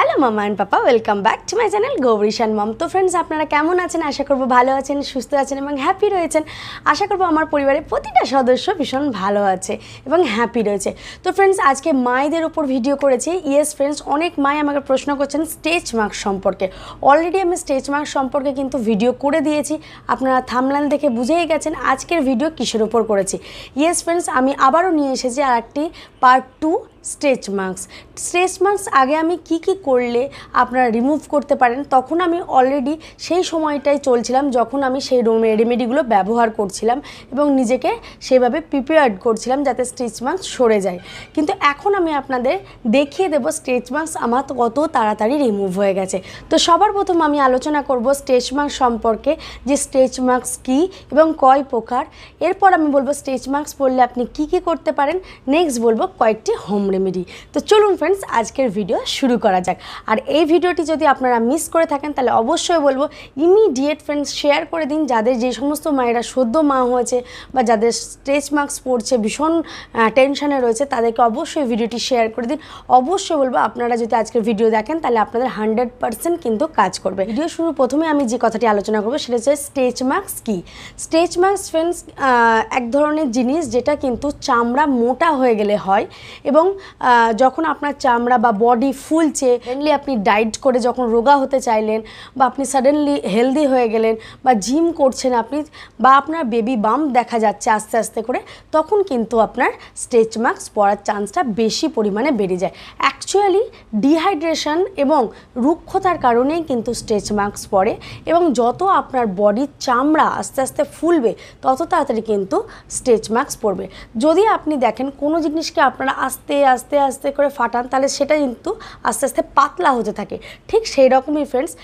hello mama and papa welcome back to my channel গৌরীশান মাম তো ফ্রেন্ডস আপনারা কেমন আছেন আশা করবো ভালো আছেন সুস্থ আছেন এবং হ্যাপি রয়েছেন আশা করবো আমার পরিবারের প্রতিটা সদস্য ভীষণ ভালো আছে এবং হ্যাপি রয়েছে তো ফ্রেন্ডস আজকে মায়েদের উপর ভিডিও করেছি ইয়েস ফ্রেন্ডস অনেক মাই আমাকে প্রশ্ন করছেন স্টেজ মার্ক সম্পর্কে অলরেডি আমি স্টেজ মার্ক সম্পর্কে কিন্তু ভিডিও করে দিয়েছি আপনারা থামলাল দেখে বুঝেই গেছেন আজকের ভিডিও কিসের উপর করেছি ইয়েস ফ্রেন্ডস আমি আবারও নিয়ে এসেছি আর একটি part two stretch marks stretch marks আগে আমি কি কি করলে আপনারা রিমুভ করতে পারেন তখন আমি অলরেডি সেই সময়টাই চলছিলাম যখন আমি সেই রেমেডিগুলো ব্যবহার করছিলাম এবং নিজেকে সেভাবে প্রিপেয়ার্ড করছিলাম যাতে স্ট্রেচ মার্কস সরে যায় কিন্তু এখন আমি আপনাদের দেখিয়ে দেব স্ট্রেচ মার্কস আমার কত তাড়াতাড়ি রিমুভ হয়ে গেছে তো সবার প্রথম আমি আলোচনা করব স্ট্রেচ মার্কস সম্পর্কে যে স্ট্রেচ মার্কস কী এবং কয় প্রকার এরপর আমি বলবো স্ট্রেচ মার্কস পড়লে আপনি কি কি করতে পারেন নেক্সট বলবো কয়েকটি হোম রেমেডি তো চলুন ফ্রেন্ডস আজকের ভিডিও শুরু করা যাক আর এই ভিডিওটি যদি আপনারা মিস করে থাকেন তাহলে অবশ্যই বলবো ইমিডিয়েট ফ্রেন্ডস শেয়ার করে দিন যাদের যে সমস্ত মায়েরা সদ্য মা হয়েছে বা যাদের স্ট্রেচ মার্কস পড়ছে ভীষণ টেনশানে রয়েছে তাদেরকে অবশ্যই ভিডিওটি শেয়ার করে দিন অবশ্যই বলবো আপনারা যদি আজকের ভিডিও দেখেন তাহলে আপনাদের হান্ড্রেড পার্সেন্ট কিন্তু কাজ করবে ভিডিও শুরু প্রথমে আমি যে কথাটি আলোচনা করবো সেটা হচ্ছে স্টেচ মার্কস কী স্টেচ মার্কস ফ্রেন্ডস এক ধরনের জিনিস যেটা কিন্তু চামড়া মোটা হয়ে গেলে হয় এবং যখন আপনার চামড়া বা বডি ফুলছে সাডেনলি আপনি ডায়েট করে যখন রোগা হতে চাইলেন বা আপনি সাডেনলি হেলদি হয়ে গেলেন বা জিম করছেন আপনি বা আপনার বেবি বাম দেখা যাচ্ছে আস্তে আস্তে করে তখন কিন্তু আপনার স্টেচ মার্কস পড়ার চান্সটা বেশি পরিমাণে বেড়ে যায় অ্যাকচুয়ালি ডিহাইড্রেশন এবং রুক্ষতার কারণেই কিন্তু স্টেচ মার্কস পড়ে এবং যত আপনার বডির চামড়া আস্তে আস্তে ফুলবে তত তাড়াতাড়ি কিন্তু স্টেচ মার্কস পড়বে যদি আপনি দেখেন কোনো জিনিসকে আপনারা আস্তে আস্তে আস্তে করে ফাটান তাহলে সেটা কিন্তু আস্তে আস্তে পাতলা হতে থাকে ঠিক সেই রকমই ফ্রেন্ডস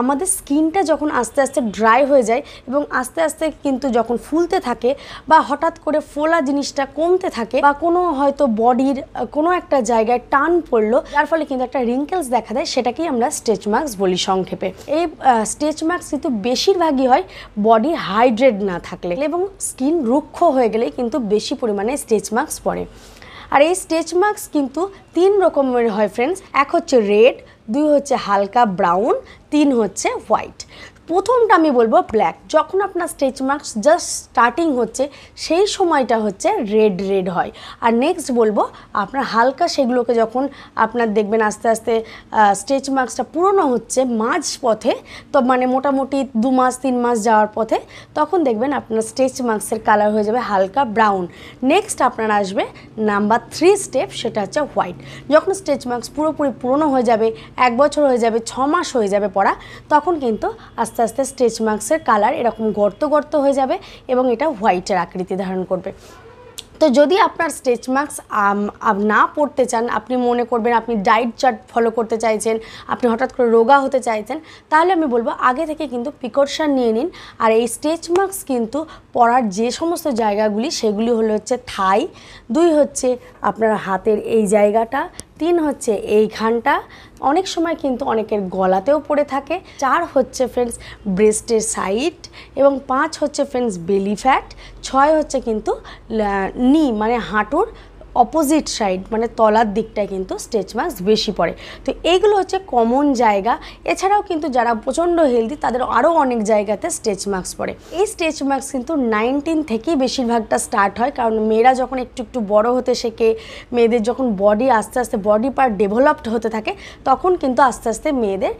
আমাদের স্কিনটা যখন আস্তে আস্তে ড্রাই হয়ে যায় এবং আস্তে আস্তে কিন্তু যখন ফুলতে থাকে বা হঠাৎ করে ফোলা জিনিসটা কমতে থাকে বা কোনো হয়তো বডির কোনো একটা জায়গায় টান পড়লো যার ফলে কিন্তু একটা রিঙ্কেলস দেখা দেয় সেটাকেই আমরা স্টেচ মার্কস বলি সংক্ষেপে এই স্টেচ মার্কস কিন্তু বেশিরভাগই হয় বডি হাইড্রেট না থাকলে এবং স্কিন রুক্ষ হয়ে গেলে কিন্তু বেশি পরিমাণে স্টেচ মার্কস পড়ে আর এই স্টেচ মার্কস কিন্তু তিন রকমের হয় ফ্রেন্ডস এক হচ্ছে রেড দুই হচ্ছে হালকা ব্রাউন তিন হচ্ছে হোয়াইট প্রথমটা আমি বলবো ব্ল্যাক যখন আপনার স্টেচ মার্কস জাস্ট স্টার্টিং হচ্ছে সেই সময়টা হচ্ছে রেড রেড হয় আর নেক্সট বলবো আপনার হালকা সেগুলোকে যখন আপনার দেখবেন আস্তে আস্তে স্টেচ মার্কসটা পুরনো হচ্ছে মাঝ পথে তো মানে মোটামুটি দু মাস তিন মাস যাওয়ার পথে তখন দেখবেন আপনার স্টেচ মার্কসের কালার হয়ে যাবে হালকা ব্রাউন নেক্সট আপনার আসবে নাম্বার থ্রি স্টেপ সেটা হচ্ছে হোয়াইট যখন স্টেচ মার্কস পুরোপুরি পুরনো হয়ে যাবে এক বছর হয়ে যাবে ছ মাস হয়ে যাবে পড়া তখন কিন্তু আস্তে আস্তে স্টেচ মার্কসের কালার এরকম গর্ত গর্ত হয়ে যাবে এবং এটা হোয়াইটের আকৃতি ধারণ করবে তো যদি আপনার স্টেচ মার্কস না পড়তে চান আপনি মনে করবেন আপনি ডায়েট চার্ট ফলো করতে চাইছেন আপনি হঠাৎ করে রোগা হতে চাইছেন তাহলে আমি বলবো আগে থেকে কিন্তু প্রিকশন নিয়ে নিন আর এই স্টেচ মার্কস কিন্তু পড়ার যে সমস্ত জায়গাগুলি সেগুলি হলো হচ্ছে থাই দুই হচ্ছে আপনার হাতের এই জায়গাটা তিন হচ্ছে এই ঘানটা অনেক সময় কিন্তু অনেকের গলাতেও পড়ে থাকে চার হচ্ছে ফ্রেন্ডস ব্রেস্টের সাইড এবং পাঁচ হচ্ছে ফ্রেন্ডস বেলি ফ্যাট ছয় হচ্ছে কিন্তু নি মানে হাঁটুর অপোজিট সাইড মানে তলার দিকটায় কিন্তু স্টেচ মার্কস বেশি পড়ে তো এইগুলো হচ্ছে কমন জায়গা এছাড়াও কিন্তু যারা প্রচণ্ড হেলদি তাদের আরও অনেক জায়গাতে স্টেচ মার্কস পড়ে এই স্টেচ মার্কস কিন্তু নাইনটিন থেকেই বেশিরভাগটা স্টার্ট হয় কারণ মেয়েরা যখন একটু একটু বড় হতে শেখে মেয়েদের যখন বডি আস্তে আস্তে বডি পার্ট ডেভেলপড হতে থাকে তখন কিন্তু আস্তে আস্তে মেয়েদের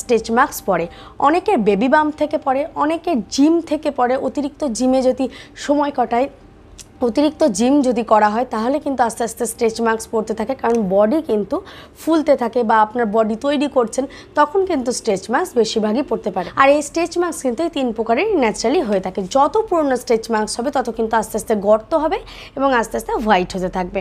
স্টেচ মার্কস পড়ে অনেকের বেবি বাম থেকে পড়ে অনেকের জিম থেকে পড়ে অতিরিক্ত জিমে যদি সময় কটায় অতিরিক্ত জিম যদি করা হয় তাহলে কিন্তু আস্তে আস্তে স্ট্রেচ মার্কস পড়তে থাকে কারণ বডি কিন্তু ফুলতে থাকে বা আপনার বডি তৈরি করছেন তখন কিন্তু স্ট্রেচ মার্কস বেশিরভাগই পড়তে পারে আর এই স্ট্রেচ মার্কস কিন্তু এই তিন প্রকারের ন্যাচারালি হয়ে থাকে যত পুরনো স্ট্রেচ মার্কস হবে তত কিন্তু আস্তে আস্তে গর্ত হবে এবং আস্তে আস্তে হোয়াইট হতে থাকবে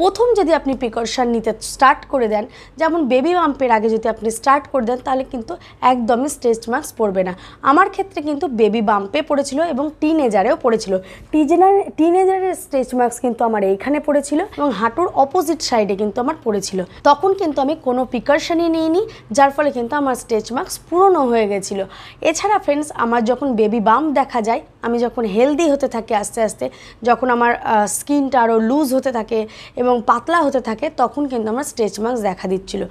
প্রথম যদি আপনি প্রিকশন নিতে স্টার্ট করে দেন যেমন বেবি বাম্পের আগে যদি আপনি স্টার্ট করে দেন তাহলে কিন্তু একদমই স্টেস্ট মার্কস পড়বে না আমার ক্ষেত্রে কিন্তু বেবি বাম্পে পড়েছিল এবং টিনেজারেও পড়েছিল টিজেনার টিনেজারের স্টেজ মার্কস কিন্তু আমার এইখানে পড়েছিল এবং হাঁটুর অপোজিট সাইডে কিন্তু আমার পড়েছিল তখন কিন্তু আমি কোনো প্রিকশানই নিইনি যার ফলে কিন্তু আমার স্টেজ মার্কস পুরনো হয়ে গেছিলো এছাড়া ফ্রেন্ডস আমার যখন বেবি বাম্প দেখা যায় আমি যখন হেলদি হতে থাকি আস্তে আস্তে যখন আমার স্কিনটা আরও লুজ হতে থাকে এবং পাতলা হতে থাকে তখন কিন্তু আমার স্ট্রেচ মার্কস দেখা দিচ্ছিল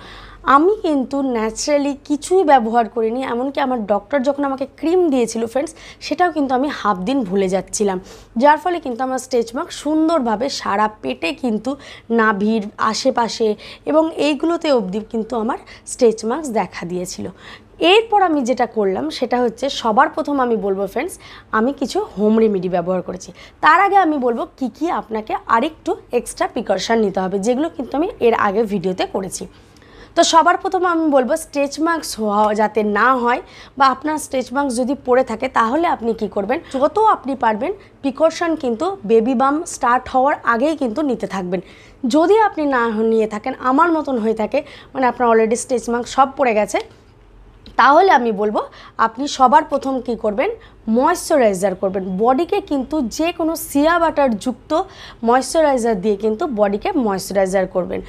আমি কিন্তু ন্যাচারালি কিছুই ব্যবহার করিনি এমনকি আমার ডক্টর যখন আমাকে ক্রিম দিয়েছিল ফ্রেন্ডস সেটাও কিন্তু আমি হাফ দিন ভুলে যাচ্ছিলাম যার ফলে কিন্তু আমার স্টেচ মার্ক সুন্দরভাবে সারা পেটে কিন্তু নাভির আশেপাশে এবং এইগুলোতে অবধি কিন্তু আমার স্টেচ মার্কস দেখা দিয়েছিল এরপর আমি যেটা করলাম সেটা হচ্ছে সবার প্রথম আমি বলবো ফ্রেন্ডস আমি কিছু হোম রেমিডি ব্যবহার করেছি তার আগে আমি বলবো কি কি আপনাকে আরেকটু এক্সট্রা প্রিকশন নিতে হবে যেগুলো কিন্তু আমি এর আগে ভিডিওতে করেছি তো সবার প্রথমে আমি বলবো স্টেচ মার্কস যাতে না হয় বা আপনার স্টেচ মার্কস যদি পড়ে থাকে তাহলে আপনি কি করবেন যত আপনি পারবেন প্রিকশন কিন্তু বেবি বাম স্টার্ট হওয়ার আগেই কিন্তু নিতে থাকবেন যদি আপনি না নিয়ে থাকেন আমার মতন হয়ে থাকে মানে আপনার অলরেডি স্টেচ মার্কস সব পড়ে গেছে তাহলে আমি বলবো আপনি সবার প্রথম কি করবেন ময়শ্চারাইজার করবেন বডিকে কিন্তু যে কোনো সিয়া বাটার যুক্ত ময়শ্চারাইজার দিয়ে কিন্তু বডিকে ময়শ্চারাইজার করবেন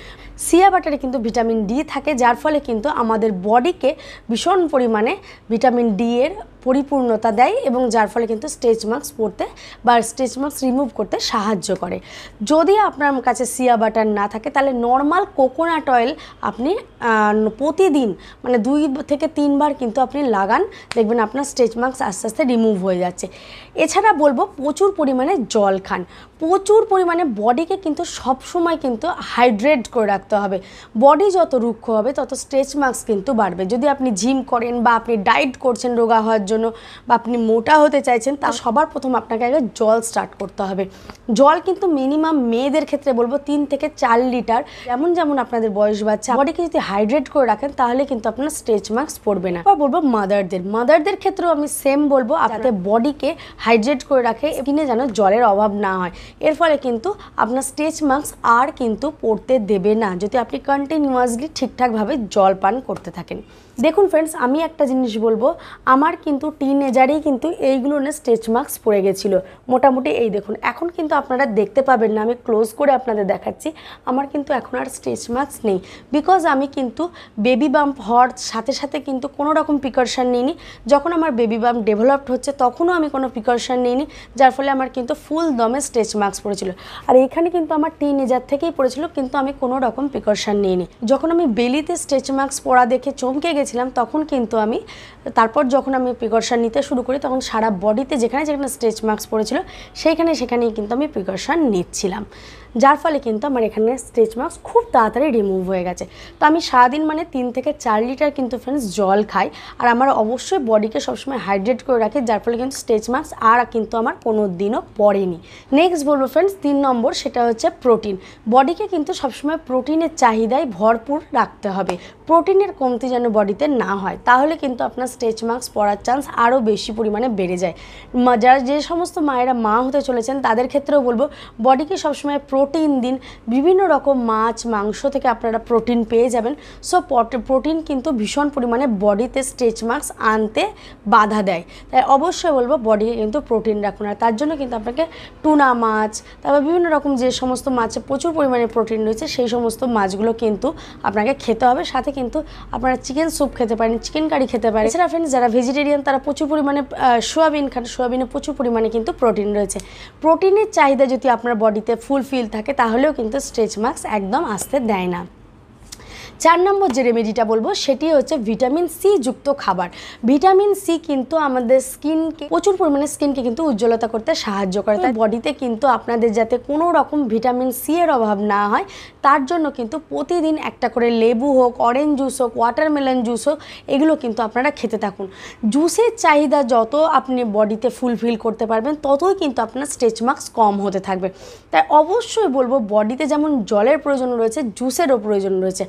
সিয়া বাটারে কিন্তু ভিটামিন ডি থাকে যার ফলে কিন্তু আমাদের বডিকে ভীষণ পরিমাণে ভিটামিন ডি এর পরিপূর্ণতা দেয় এবং যার ফলে কিন্তু স্টেচ মার্কস পড়তে বা স্টেচ মার্কস রিমুভ করতে সাহায্য করে যদি আপনার কাছে সিয়া বাটার না থাকে তাহলে নর্মাল কোকোনাট অয়েল আপনি প্রতিদিন মানে দুই থেকে তিনবার কিন্তু আপনি লাগান দেখবেন আপনার স্টেজ মার্কস আস্তে আস্তে রিমুভ রিমুভ হয়ে যাচ্ছে এছাড়া বলবো প্রচুর পরিমাণে জল খান প্রচুর পরিমাণে বডিকে কিন্তু সব সময় কিন্তু হাইড্রেট করে রাখতে হবে বডি যত রুক্ষ হবে তত স্ট্রেচ মার্কস কিন্তু বাড়বে যদি আপনি জিম করেন বা আপনি ডায়েট করছেন রোগা হওয়ার জন্য বা আপনি মোটা হতে চাইছেন তা সবার প্রথম আপনাকে আগে জল স্টার্ট করতে হবে জল কিন্তু মিনিমাম মেয়েদের ক্ষেত্রে বলবো তিন থেকে চার লিটার যেমন যেমন আপনাদের বয়স বাচ্চা বডিকে যদি হাইড্রেট করে রাখেন তাহলে কিন্তু আপনার স্ট্রেচ মার্কস পড়বে না বা বলবো মাদারদের মাদারদের ক্ষেত্রেও আমি সেম বলবো আপনাদের বডিকে হাইড্রেট করে রাখে এখানে যেন জলের অভাব না হয় এর ফলে কিন্তু আপনার স্টেজ মাস্ক আর কিন্তু পড়তে দেবে না যদি আপনি কন্টিনিউয়াসলি ঠিকঠাকভাবে জল পান করতে থাকেন দেখুন ফ্রেন্ডস আমি একটা জিনিস বলবো আমার কিন্তু টিন এজারেই কিন্তু এইগুলো না স্টেচ মার্কস পড়ে গেছিলো মোটামুটি এই দেখুন এখন কিন্তু আপনারা দেখতে পাবেন না আমি ক্লোজ করে আপনাদের দেখাচ্ছি আমার কিন্তু এখন আর স্টেচ মার্কস নেই বিকজ আমি কিন্তু বেবি বাম্প হওয়ার সাথে সাথে কিন্তু কোনো রকম প্রিকশন নিইনি যখন আমার বেবি বাম্প ডেভেলপড হচ্ছে তখনও আমি কোনো প্রিকশন নিইনি যার ফলে আমার কিন্তু ফুল দমে স্টেচ মার্কস পড়েছিল আর এখানে কিন্তু আমার টিন এজার থেকেই পড়েছিল কিন্তু আমি কোনো রকম প্রিকশন নিইনি যখন আমি বেলিতে স্টেচ মার্কস পড়া দেখে চমকে গেছি দিয়েছিলাম তখন কিন্তু আমি তারপর যখন আমি প্রিকশন নিতে শুরু করি তখন সারা বডিতে যেখানে যেখানে স্ট্রেচ মার্কস পড়েছিল সেইখানে সেখানেই কিন্তু আমি প্রিকশন নিচ্ছিলাম যার ফলে কিন্তু আমার এখানে স্টেচ মার্কস খুব তাড়াতাড়ি রিমুভ হয়ে গেছে তো আমি সারাদিন মানে তিন থেকে চার লিটার কিন্তু ফ্রেন্ডস জল খাই আর আমার অবশ্যই বডিকে সবসময় হাইড্রেট করে রাখি যার ফলে কিন্তু স্টেচ মার্কস আর কিন্তু আমার কোনো দিনও পড়েনি নেক্সট বলবো ফ্রেন্ডস তিন নম্বর সেটা হচ্ছে প্রোটিন বডিকে কিন্তু সবসময় প্রোটিনের চাহিদায় ভরপুর রাখতে হবে প্রোটিনের কমতি যেন বডিতে না হয় তাহলে কিন্তু আপনার স্টেচ মার্কস পড়ার চান্স আরও বেশি পরিমাণে বেড়ে যায় যারা যে সমস্ত মায়েরা মা হতে চলেছেন তাদের ক্ষেত্রেও বলবো বডিকে সবসময় প্রো প্রোটিন দিন বিভিন্ন রকম মাছ মাংস থেকে আপনারা প্রোটিন পেয়ে যাবেন সো প্রোটিন কিন্তু ভীষণ পরিমাণে বডিতে স্ট্রেচ মার্কস আনতে বাধা দেয় তাই অবশ্যই বলবো বডি কিন্তু প্রোটিন রাখুন আর তার জন্য কিন্তু আপনাকে টুনা মাছ তারপর বিভিন্ন রকম যে সমস্ত মাছে প্রচুর পরিমাণে প্রোটিন রয়েছে সেই সমস্ত মাছগুলো কিন্তু আপনাকে খেতে হবে সাথে কিন্তু আপনারা চিকেন স্যুপ খেতে পারেন চিকেন কারি খেতে পারেন এছাড়া ফ্রেন্ডস যারা ভেজিটেরিয়ান তারা প্রচুর পরিমাণে সোয়াবিন খান সোয়াবিনে প্রচুর পরিমাণে কিন্তু প্রোটিন রয়েছে প্রোটিনের চাহিদা যদি আপনার বডিতে ফুলফিল থাকে তাহলেও কিন্তু স্ট্রেচ মার্কস একদম আসতে দেয় না চার নম্বর যে রেমেডিটা বলবো সেটি হচ্ছে ভিটামিন সি যুক্ত খাবার ভিটামিন সি কিন্তু আমাদের স্কিনকে প্রচুর পরিমাণে স্কিনকে কিন্তু উজ্জ্বলতা করতে সাহায্য করে তাই বডিতে কিন্তু আপনাদের যাতে কোনো রকম ভিটামিন সি এর অভাব না হয় তার জন্য কিন্তু প্রতিদিন একটা করে লেবু হোক অরেঞ্জ জুস হোক ওয়াটারমেলন জুস হোক এগুলো কিন্তু আপনারা খেতে থাকুন জুসের চাহিদা যত আপনি বডিতে ফুলফিল করতে পারবেন ততই কিন্তু আপনার স্ট্রেচ মার্কস কম হতে থাকবে তাই অবশ্যই বলবো বডিতে যেমন জলের প্রয়োজন রয়েছে জুসেরও প্রয়োজন রয়েছে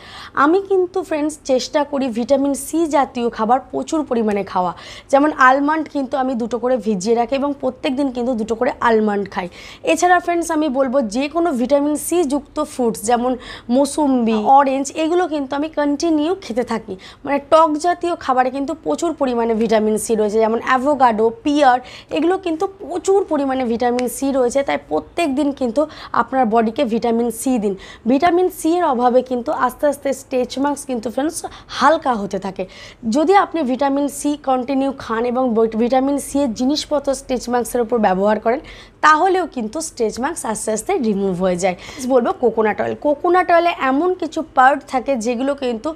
আমি কিন্তু ফ্রেন্ডস চেষ্টা করি ভিটামিন সি জাতীয় খাবার প্রচুর পরিমাণে খাওয়া যেমন আলমন্ড কিন্তু আমি দুটো করে ভিজিয়ে রাখি এবং প্রত্যেক দিন কিন্তু দুটো করে আলমন্ড খাই এছাড়া ফ্রেন্ডস আমি বলবো যে কোনো ভিটামিন সি যুক্ত ফ্রুটস যেমন মৌসুম্বি অরেঞ্জ এগুলো কিন্তু আমি কন্টিনিউ খেতে থাকি মানে টক জাতীয় খাবারে কিন্তু প্রচুর পরিমাণে ভিটামিন সি রয়েছে যেমন অ্যাভোগাডো পিয়ার এগুলো কিন্তু প্রচুর পরিমাণে ভিটামিন সি রয়েছে তাই প্রত্যেক দিন কিন্তু আপনার বডিকে ভিটামিন সি দিন ভিটামিন সি এর অভাবে কিন্তু আস্তে আস্তে স্টেচ মার্কস কিন্তু ফ্রেন্ডস হালকা হতে থাকে যদি আপনি ভিটামিন সি কন্টিনিউ খান এবং ভিটামিন সি এর জিনিসপত্র স্টেচ মার্কসের ওপর ব্যবহার করেন তাহলেও কিন্তু স্টেজ মার্কস আস্তে আস্তে রিমুভ হয়ে যায় বলবো কোকোনাট অয়েল কোকোনাট অয়েলে এমন কিছু পার্ট থাকে যেগুলো কিন্তু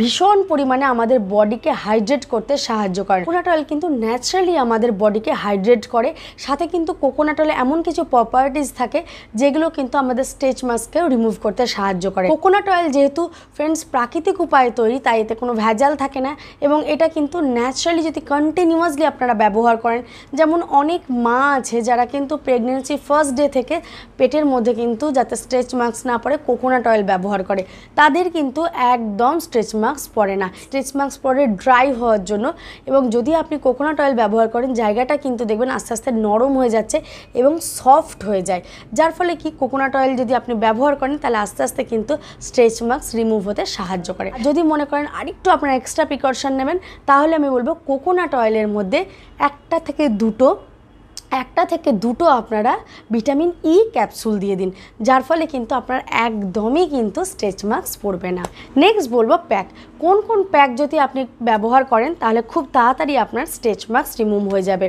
ভীষণ পরিমাণে আমাদের বডিকে হাইড্রেট করতে সাহায্য করে কোকোনাট অয়েল কিন্তু ন্যাচারালি আমাদের বডিকে হাইড্রেট করে সাথে কিন্তু কোকোনাট অয়েলে এমন কিছু প্রপার্টিস থাকে যেগুলো কিন্তু আমাদের স্টেজ মাস্ককেও রিমুভ করতে সাহায্য করে কোকোনাট অয়েল যেহেতু ফ্রেন্ডস প্রাকৃতিক উপায়ে তৈরি তাই এতে কোনো ভেজাল থাকে না এবং এটা কিন্তু ন্যাচারালি যদি কন্টিনিউয়াসলি আপনারা ব্যবহার করেন যেমন অনেক মা আছে যারা কিন্তু প্রেগনেন্সি ফার্স্ট ডে থেকে পেটের মধ্যে কিন্তু যাতে স্ট্রেচ মার্কস না পরে কোকোনাট অয়েল ব্যবহার করে তাদের কিন্তু একদম স্ট্রেচ মার্কস পরে না স্ট্রেচ মার্কস পরে ড্রাই হওয়ার জন্য এবং যদি আপনি কোকোনাট অয়েল ব্যবহার করেন জায়গাটা কিন্তু দেখবেন আস্তে আস্তে নরম হয়ে যাচ্ছে এবং সফট হয়ে যায় যার ফলে কি কোকোনাট অয়েল যদি আপনি ব্যবহার করেন তাহলে আস্তে আস্তে কিন্তু স্ট্রেচ মার্কস রিমুভ হতে সাহায্য করে যদি মনে করেন আরেকটু আপনার এক্সট্রা প্রিকশন নেবেন তাহলে আমি বলবো কোকোনাট অয়েলের মধ্যে একটা থেকে দুটো একটা থেকে দুটো আপনারা ভিটামিন ই e ক্যাপসুল দিয়ে দিন যার ফলে কিন্তু আপনার একদমই কিন্তু স্ট্রেচ মার্কস পড়বে না নেক্সট বলবো প্যাক কোন কোন প্যাক যদি আপনি ব্যবহার করেন তাহলে খুব তাড়াতাড়ি আপনার স্ট্রেচ মার্কস রিমুভ হয়ে যাবে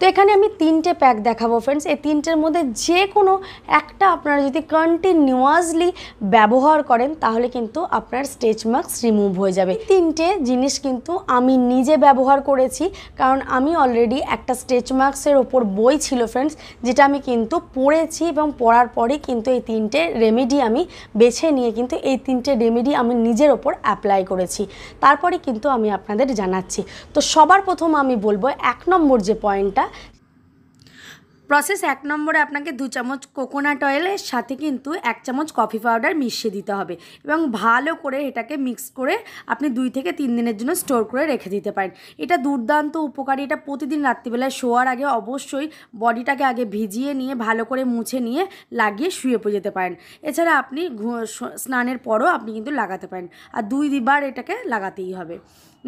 তো এখানে আমি তিনটে প্যাক দেখাবো ফ্রেন্ডস এই তিনটের মধ্যে যে কোনো একটা আপনারা যদি কন্টিনিউয়াসলি ব্যবহার করেন তাহলে কিন্তু আপনার স্টেচ মার্কস রিমুভ হয়ে যাবে তিনটে জিনিস কিন্তু আমি নিজে ব্যবহার করেছি কারণ আমি অলরেডি একটা স্টেচ মার্কসের ওপর বই ছিল ফ্রেন্ডস যেটা আমি কিন্তু পড়েছি এবং পড়ার পরে কিন্তু এই তিনটে রেমেডি আমি বেছে নিয়ে কিন্তু এই তিনটে রেমেডি আমি নিজের ওপর অ্যাপ্লাই করেছি তারপরে কিন্তু আমি আপনাদের জানাচ্ছি তো সবার প্রথম আমি বলবো এক নম্বর যে পয়েন্টটা প্রসেস এক নম্বরে আপনাকে দু চামচ কোকোনাট অয়েলের সাথে কিন্তু এক চামচ কফি পাউডার মিশিয়ে দিতে হবে এবং ভালো করে এটাকে মিক্স করে আপনি দুই থেকে তিন দিনের জন্য স্টোর করে রেখে দিতে পারেন এটা দুর্দান্ত উপকারী এটা প্রতিদিন রাত্রিবেলায় শোয়ার আগে অবশ্যই বডিটাকে আগে ভিজিয়ে নিয়ে ভালো করে মুছে নিয়ে লাগিয়ে শুয়ে পড়ে যেতে পারেন এছাড়া আপনি স্নানের পরও আপনি কিন্তু লাগাতে পারেন আর দুই দিবার এটাকে লাগাতেই হবে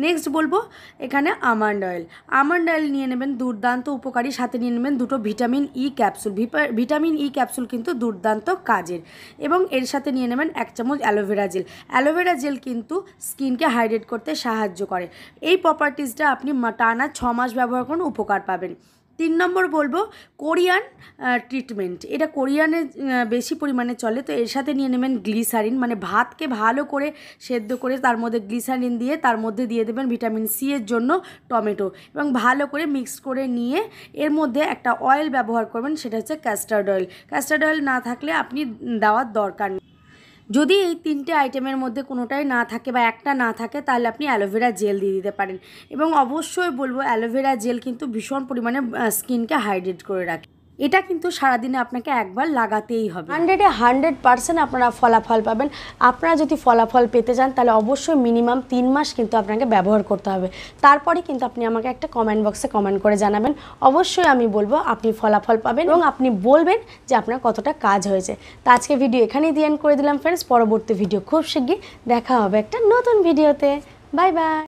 নেক্সট বলবো এখানে আমন্ড অয়েল আমন্ড অয়েল নিয়ে নেবেন দুর্দান্ত উপকারী সাথে নিয়ে নেবেন দুটো vitamin E capsule vitamin E capsule কিন্তু দুর্দান্ত কাজের এবং এর সাথে নিয়ে নেবেন এক চামচ অ্যালোভেরা জেল অ্যালোভেরা জেল কিন্তু স্কিনকে হাইড্রেট করতে সাহায্য করে এই প্রপার্টিসটা আপনি টানা ছ মাস ব্যবহার করুন উপকার পাবেন তিন নম্বর বলবো কোরিয়ান ট্রিটমেন্ট এটা কোরিয়ানে বেশি পরিমাণে চলে তো এর সাথে নিয়ে নেবেন গ্লিসারিন মানে ভাতকে ভালো করে সেদ্ধ করে তার মধ্যে গ্লিসারিন দিয়ে তার মধ্যে দিয়ে দেবেন ভিটামিন সি এর জন্য টমেটো এবং ভালো করে মিক্স করে নিয়ে এর মধ্যে একটা অয়েল ব্যবহার করবেন সেটা হচ্ছে ক্যাস্টার্ড অয়েল ক্যাস্টার্ড অয়েল না থাকলে আপনি দেওয়ার দরকার নেই যদি এই তিনটে আইটেমের মধ্যে কোনোটাই না থাকে বা একটা না থাকে তাহলে আপনি অ্যালোভেরা জেল দিয়ে দিতে পারেন এবং অবশ্যই বলবো অ্যালোভেরা জেল কিন্তু ভীষণ পরিমাণে স্কিনকে হাইড্রেট করে রাখে এটা কিন্তু সারাদিনে আপনাকে একবার লাগাতেই হবে হান্ড্রেডে হান্ড্রেড পার্সেন্ট আপনারা ফলাফল পাবেন আপনারা যদি ফলাফল পেতে চান তাহলে অবশ্যই মিনিমাম তিন মাস কিন্তু আপনাকে ব্যবহার করতে হবে তারপরে কিন্তু আপনি আমাকে একটা কমেন্ট বক্সে কমেন্ট করে জানাবেন অবশ্যই আমি বলবো আপনি ফলাফল পাবেন এবং আপনি বলবেন যে আপনার কতটা কাজ হয়েছে তা আজকে ভিডিও এখানেই দিয়ে করে দিলাম ফ্রেন্ডস পরবর্তী ভিডিও খুব শিগগির দেখা হবে একটা নতুন ভিডিওতে বাই বাই